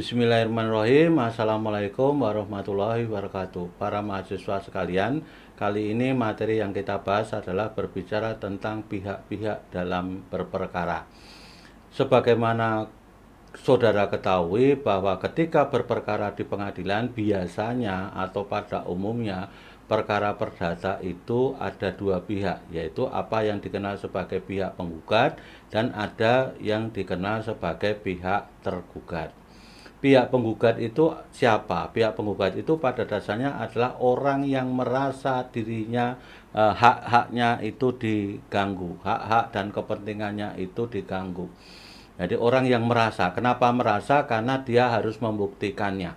Bismillahirrahmanirrahim. Assalamualaikum warahmatullahi wabarakatuh. Para mahasiswa sekalian, kali ini materi yang kita bahas adalah berbicara tentang pihak-pihak dalam berperkara. Sebagaimana saudara ketahui bahwa ketika berperkara di pengadilan biasanya atau pada umumnya perkara perdata itu ada dua pihak, yaitu apa yang dikenal sebagai pihak penggugat dan ada yang dikenal sebagai pihak tergugat pihak penggugat itu siapa? Pihak penggugat itu pada dasarnya adalah orang yang merasa dirinya eh, hak-haknya itu diganggu, hak-hak dan kepentingannya itu diganggu. Jadi orang yang merasa, kenapa merasa? Karena dia harus membuktikannya.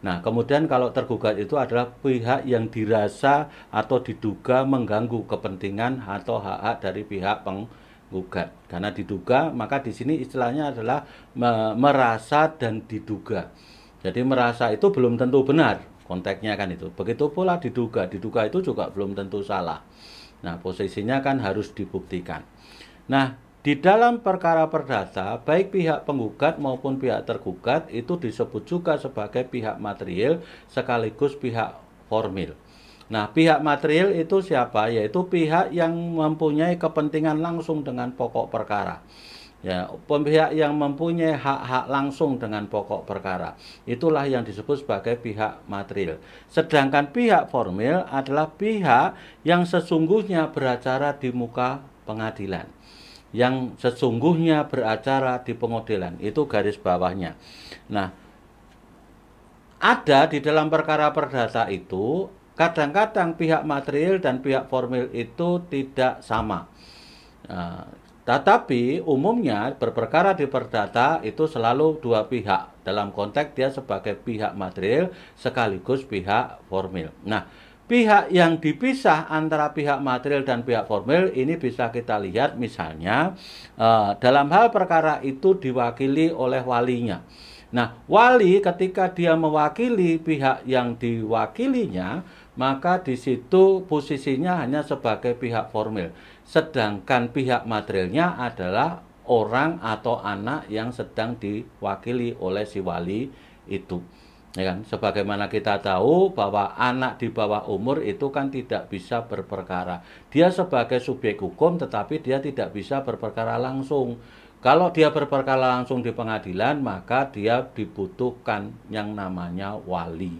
Nah, kemudian kalau tergugat itu adalah pihak yang dirasa atau diduga mengganggu kepentingan atau hak-hak dari pihak penggugat gugat karena diduga maka di sini istilahnya adalah me merasa dan diduga jadi merasa itu belum tentu benar konteksnya kan itu begitu pula diduga diduga itu juga belum tentu salah nah posisinya kan harus dibuktikan nah di dalam perkara perdata baik pihak penggugat maupun pihak tergugat itu disebut juga sebagai pihak material sekaligus pihak formil Nah, pihak material itu siapa? Yaitu pihak yang mempunyai kepentingan langsung dengan pokok perkara. Ya, pihak yang mempunyai hak-hak langsung dengan pokok perkara. Itulah yang disebut sebagai pihak material. Sedangkan pihak formil adalah pihak yang sesungguhnya beracara di muka pengadilan. Yang sesungguhnya beracara di pengadilan. Itu garis bawahnya. Nah, ada di dalam perkara perdata itu kadang-kadang pihak material dan pihak formil itu tidak sama. Nah, tetapi umumnya berperkara di perdata itu selalu dua pihak dalam konteks dia sebagai pihak material sekaligus pihak formil. Nah, pihak yang dipisah antara pihak material dan pihak formil ini bisa kita lihat misalnya eh, dalam hal perkara itu diwakili oleh walinya. Nah, wali ketika dia mewakili pihak yang diwakilinya, maka di situ posisinya hanya sebagai pihak formil. Sedangkan pihak materialnya adalah orang atau anak yang sedang diwakili oleh si wali itu. Ya kan? Sebagaimana kita tahu bahwa anak di bawah umur itu kan tidak bisa berperkara. Dia sebagai subjek hukum tetapi dia tidak bisa berperkara langsung kalau dia berperkara langsung di pengadilan, maka dia dibutuhkan yang namanya wali.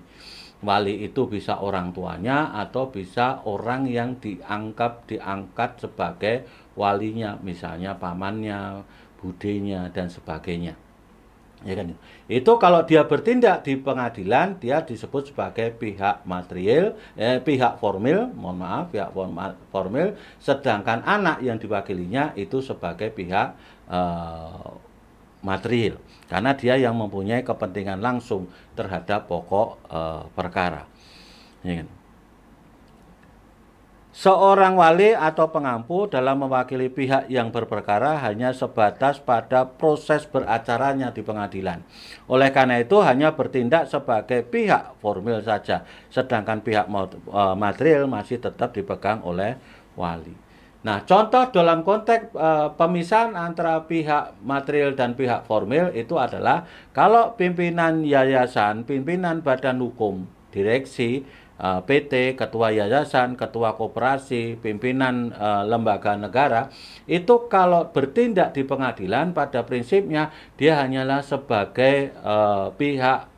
Wali itu bisa orang tuanya atau bisa orang yang dianggap diangkat sebagai walinya, misalnya pamannya, budenya dan sebagainya ya kan itu kalau dia bertindak di pengadilan dia disebut sebagai pihak material eh, pihak formil mohon maaf pihak formal, formil sedangkan anak yang diwakilinya itu sebagai pihak eh, material karena dia yang mempunyai kepentingan langsung terhadap pokok eh, perkara ya kan Seorang wali atau pengampu dalam mewakili pihak yang berperkara hanya sebatas pada proses beracaranya di pengadilan. Oleh karena itu hanya bertindak sebagai pihak formil saja, sedangkan pihak e, material masih tetap dipegang oleh wali. Nah, contoh dalam konteks e, pemisahan antara pihak material dan pihak formil itu adalah kalau pimpinan yayasan, pimpinan badan hukum, direksi Eh, PT, ketua yayasan, ketua koperasi, pimpinan eh, lembaga negara itu kalau bertindak di pengadilan pada prinsipnya dia hanyalah sebagai eh, pihak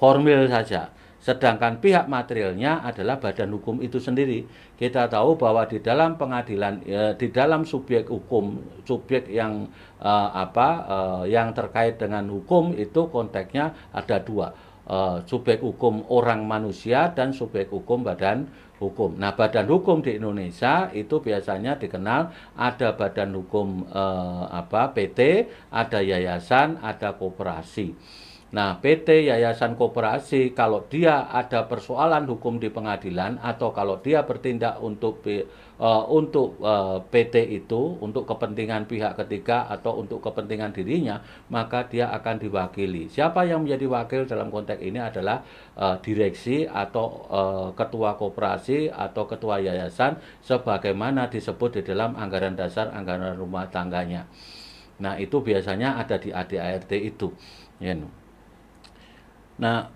formil saja. Sedangkan pihak materialnya adalah badan hukum itu sendiri. Kita tahu bahwa di dalam pengadilan, di dalam subjek hukum, subjek yang apa, yang terkait dengan hukum itu konteksnya ada dua uh, subjek hukum orang manusia dan subjek hukum badan hukum. Nah, badan hukum di Indonesia itu biasanya dikenal ada badan hukum uh, apa PT, ada yayasan, ada koperasi. Nah, PT Yayasan Koperasi kalau dia ada persoalan hukum di pengadilan atau kalau dia bertindak untuk uh, untuk uh, eh, PT itu untuk kepentingan pihak ketiga atau untuk kepentingan dirinya, maka dia akan diwakili. Siapa yang menjadi wakil dalam konteks ini adalah uh, direksi atau uh, ketua koperasi atau ketua yayasan sebagaimana disebut di dalam anggaran dasar anggaran rumah tangganya. Nah, itu biasanya ada di ADART itu. You ya, know. Nah,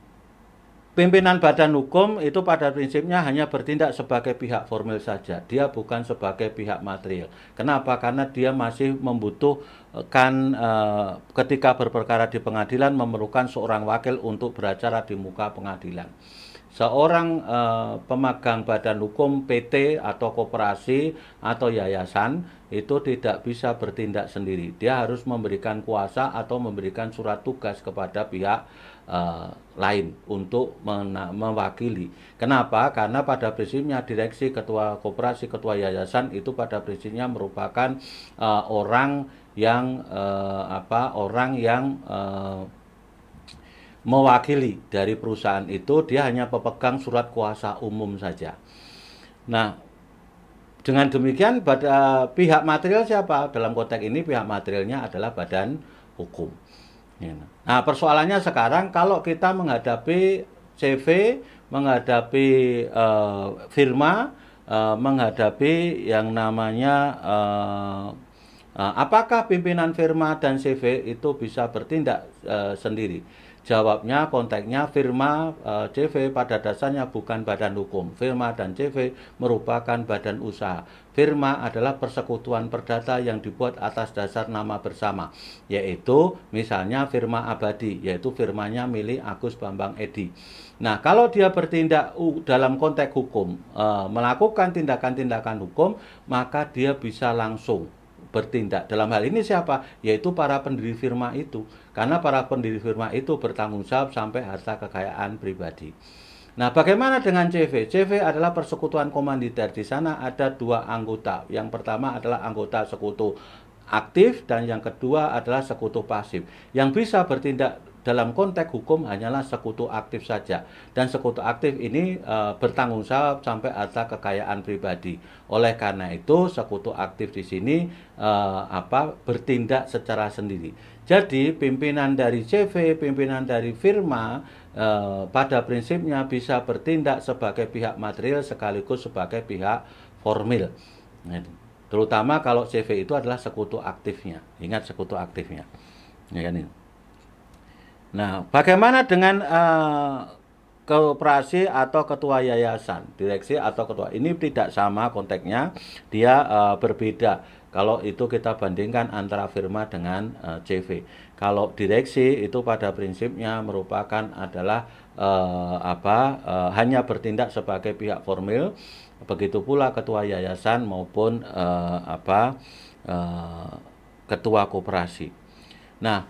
pimpinan badan hukum itu pada prinsipnya hanya bertindak sebagai pihak formal saja. Dia bukan sebagai pihak material. Kenapa? Karena dia masih membutuhkan e, ketika berperkara di pengadilan memerlukan seorang wakil untuk beracara di muka pengadilan seorang uh, pemegang badan hukum PT atau koperasi atau yayasan itu tidak bisa bertindak sendiri. Dia harus memberikan kuasa atau memberikan surat tugas kepada pihak uh, lain untuk mewakili. Kenapa? Karena pada prinsipnya direksi, ketua koperasi, ketua yayasan itu pada prinsipnya merupakan uh, orang yang uh, apa? Orang yang uh, mewakili dari perusahaan itu dia hanya pepegang surat kuasa umum saja. Nah, dengan demikian pada pihak material siapa? Dalam konteks ini pihak materialnya adalah badan hukum. Ya. Nah, persoalannya sekarang kalau kita menghadapi CV, menghadapi uh, firma, uh, menghadapi yang namanya uh, Nah, apakah pimpinan firma dan CV itu bisa bertindak uh, sendiri? Jawabnya konteksnya firma e, CV pada dasarnya bukan badan hukum. Firma dan CV merupakan badan usaha. Firma adalah persekutuan perdata yang dibuat atas dasar nama bersama, yaitu misalnya firma abadi, yaitu firmanya milik Agus Bambang Edi. Nah, kalau dia bertindak dalam konteks hukum, e, melakukan tindakan-tindakan hukum, maka dia bisa langsung bertindak. Dalam hal ini siapa? Yaitu para pendiri firma itu. Karena para pendiri firma itu bertanggung jawab sampai harta kekayaan pribadi. Nah, bagaimana dengan CV? CV adalah persekutuan komanditer. Di sana ada dua anggota. Yang pertama adalah anggota sekutu aktif dan yang kedua adalah sekutu pasif yang bisa bertindak dalam konteks hukum hanyalah sekutu aktif saja dan sekutu aktif ini e, bertanggung jawab sampai harta kekayaan pribadi. Oleh karena itu sekutu aktif di sini e, apa bertindak secara sendiri. Jadi pimpinan dari CV, pimpinan dari firma e, pada prinsipnya bisa bertindak sebagai pihak material sekaligus sebagai pihak formil. Nah, Terutama kalau CV itu adalah sekutu aktifnya. Ingat sekutu aktifnya. Ya kan ini. Nah, bagaimana dengan uh, kooperasi atau ketua yayasan, direksi atau ketua? Ini tidak sama konteksnya, dia uh, berbeda. Kalau itu kita bandingkan antara firma dengan uh, eh, CV. Kalau direksi itu pada prinsipnya merupakan adalah uh, apa? Uh, hanya bertindak sebagai pihak formil. Begitu pula ketua yayasan maupun uh, apa? Uh, ketua kooperasi Nah,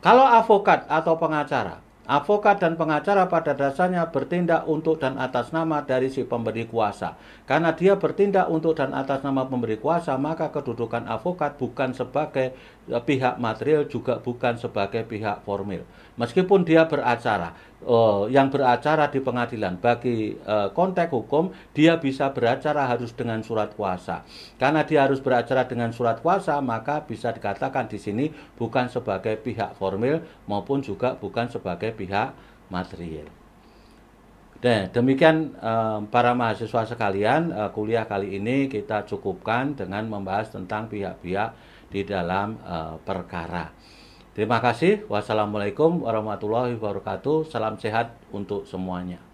kalau avokat atau pengacara, avokat dan pengacara pada dasarnya bertindak untuk dan atas nama dari si pemberi kuasa. Karena dia bertindak untuk dan atas nama pemberi kuasa, maka kedudukan avokat bukan sebagai eh, pihak material juga bukan sebagai pihak formil. Meskipun dia beracara, Oh, yang beracara di pengadilan bagi uh, eh, konteks hukum dia bisa beracara harus dengan surat kuasa karena dia harus beracara dengan surat kuasa maka bisa dikatakan di sini bukan sebagai pihak formil maupun juga bukan sebagai pihak material. Nah, demikian eh, para mahasiswa sekalian eh, kuliah kali ini kita cukupkan dengan membahas tentang pihak-pihak di dalam eh, perkara. Terima kasih. Wassalamualaikum warahmatullahi wabarakatuh. Salam sehat untuk semuanya.